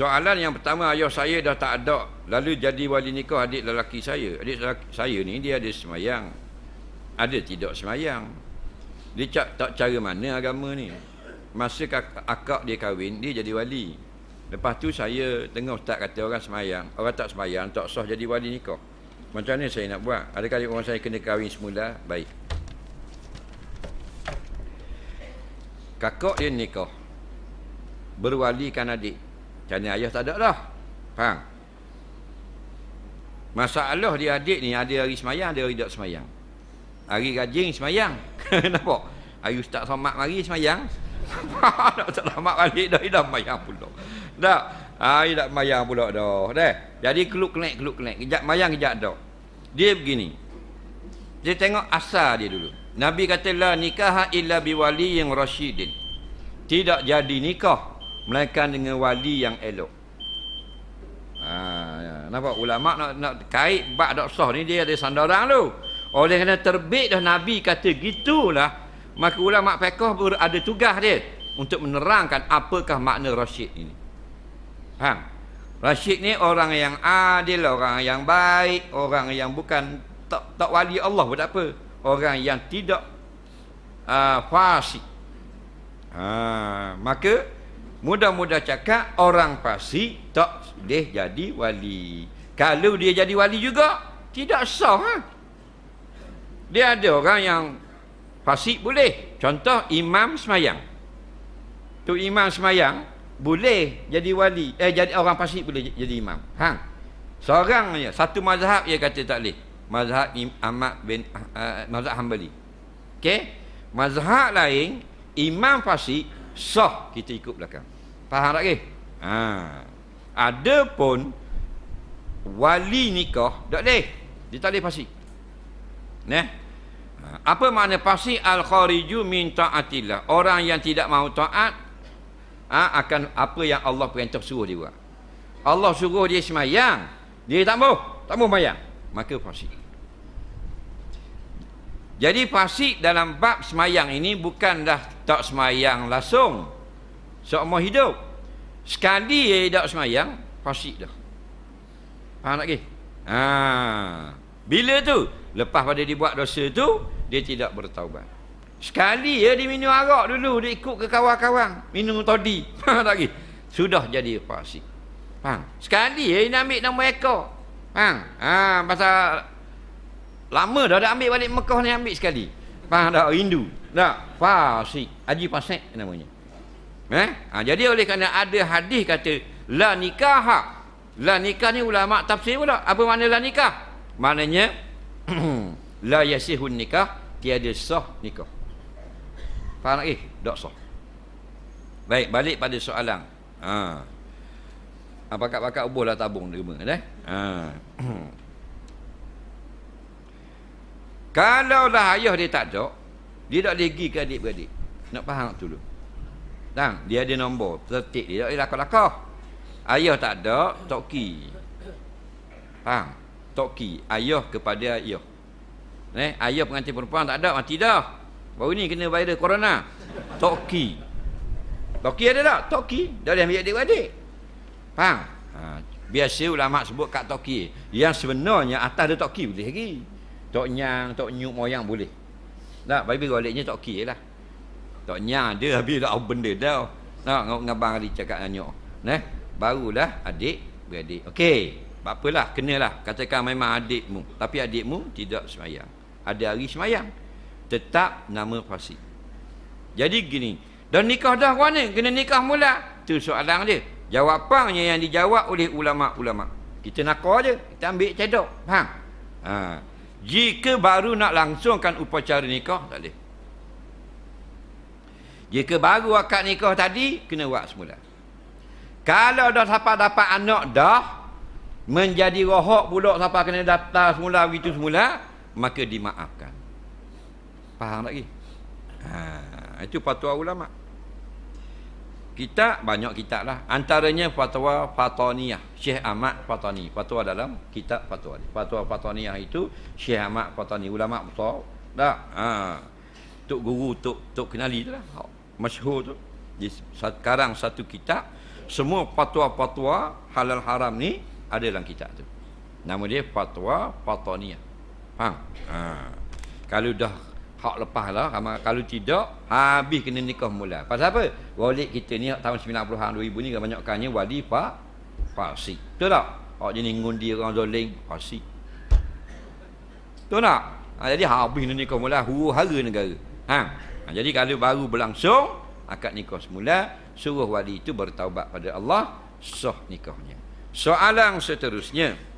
Soalan yang pertama ayah saya dah tak ada lalu jadi wali nikah adik lelaki saya. Adik lelaki saya ni dia ada semayang. Ada tidak semayang. Dia cak tak cara mana agama ni. Masa akak dia kahwin dia jadi wali. Lepas tu saya dengar ustaz kata orang semayang, orang tak semayang tak sah jadi wali nikah. Macam mana saya nak buat? Ada kali orang saya kena kahwin semula? Baik. Kakak dia nikah Berwalikan adik kerana ayah tak ada lah, Faham? Masalah dia adik ni ada hari semayang, ada hari tak semayang. Hari rajin semayang. Nampak? Hari ustaz somat mari semayang. Tak tak somat balik dah, dah semayang pula. Tak? Hari tak semayang pula dah. Dah. Jadi keluk kelek, keluk kelek. Kejap semayang, kejap dah. Dia begini. Dia tengok asal dia dulu. Nabi kata, nikah nikaha illa biwali yang rasyidin. Tidak jadi nikah melainkan dengan wali yang elok. Ha, ya. nampak ulama nak nak kait bab dak sah ni dia ada sandaran tu. Oleh kerana terbit dah Nabi kata gitulah, maka ulama fiqh ada tugas dia untuk menerangkan apakah makna rasyid ini. Faham? Rasyid ni orang yang adil, orang yang baik, orang yang bukan tak, tak wali Allah pun tak apa. Orang yang tidak uh, fasik. Ha, maka Mudah-mudah cakap orang pasti tak boleh jadi wali. Kalau dia jadi wali juga, tidak sah. Ha? Dia ada orang yang pasti boleh. Contoh imam semayang. Tu imam semayang boleh jadi wali. Eh jadi orang pasti boleh jadi imam. Ha. Seorang je, satu mazhab dia kata tak boleh. Mazhab Ahmad bin uh, mazhab Hambali. Okey? Mazhab lain imam fasik sah kita ikut belakang. Faham tak ke? Ha. Ada pun wali nikah tak boleh. Dia tak boleh pasti. Nah. Ha. Apa makna pasti al-khariju min ta'atillah? Orang yang tidak mau taat ha, akan apa yang Allah perintah suruh dia buat. Allah suruh dia semayang. Dia tak mau, tak mau semayang. Maka pasti. Jadi pasti dalam bab semayang ini bukan dah tak semayang langsung seumur hidup sekali dia tak semayang fasik dah faham tak kisah ha. bila tu lepas pada dia buat dosa tu dia tidak bertaubat sekali ya, dia minum arak dulu dia ikut ke kawan-kawan minum todi faham tak kisah sudah jadi fasik faham sekali ya, dia ambil nama ekor faham ha. pasal lama dah dah ambil balik Mekah ni ambil sekali Faham tak? Rindu. Tak? Fasik. Haji Fasik namanya. Eh? Ha, jadi oleh kerana ada hadis kata, La nikah La nikah ni ulama tafsir pula. Apa makna la nikah? Maknanya, La yasihun nikah, tiada sah nikah. Faham tak? Eh, tak sah. Baik, balik pada soalan. Ha. Ha, pakat-pakat tabung terima. Eh? Ha. Kalaulah ayah dia tak ada, dia tak pergi ke adik-beradik. Nak faham tak dulu? Tang, dia ada nombor, tertik dia tak lakah-lakah. Ayah tak ada, toki. Faham? Toki, ayah kepada ayah. Eh, ayah pengantin perempuan tak ada, mati dah. Baru ni kena viral corona. Toki. Toki ada tak? Toki. Dah ada ambil adik-beradik. Faham? Ha, biasa ulama sebut kat toki. Yang sebenarnya atas dia toki boleh lagi. Tok nyang, tok nyuk moyang boleh. Nah, baby goliknya tok kiri lah. Tok nyang dia habis tak apa benda tau. Tak, ngau ngabang hari cakap nyuk. Neh, barulah adik beradik. Okey, tak apalah, kenalah. Katakan memang adikmu. Tapi adikmu tidak semayang. Ada hari semayang. Tetap nama fasik. Jadi gini, dan nikah dah kau ni, kena nikah mula. Itu soalan dia. Jawapannya yang dijawab oleh ulama-ulama. Kita nak kau je, kita ambil cedok. Faham? Ha. Jika baru nak langsungkan upacara nikah, tak boleh. Jika baru akad nikah tadi, kena buat semula. Kalau dah siapa dapat anak dah, menjadi rohok pula siapa kena daftar semula, begitu semula, maka dimaafkan. Faham tak lagi? Ha, itu patua ulama'. Kitab banyak kitab lah Antaranya fatwa Fataniyah Syekh Ahmad Fatani Fatwa dalam kitab fatwa ni Fatwa Fataniyah itu Syekh Ahmad Fatani Ulama besar dah ha. Tok guru Tok, tok kenali tu lah ha. masyhur tu Sekarang satu kitab Semua fatwa-fatwa Halal haram ni Ada dalam kitab tu Nama dia Fatwa Fataniyah Faham? Ha. Kalau dah hak lepas lah kalau tidak habis kena nikah mula pasal apa wali kita ni tahun 90-an 2000 ni kebanyakannya wali fa fasi tu tak hak jenis ngundi orang zolim fasi tu tak ha, jadi habis kena nikah mula huru hara negara ha? ha jadi kalau baru berlangsung akad nikah semula suruh wali itu bertaubat pada Allah sah nikahnya soalan seterusnya